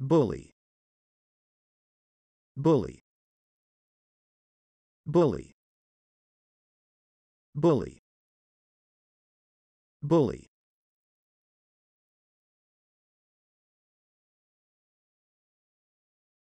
bully bully bully bully bully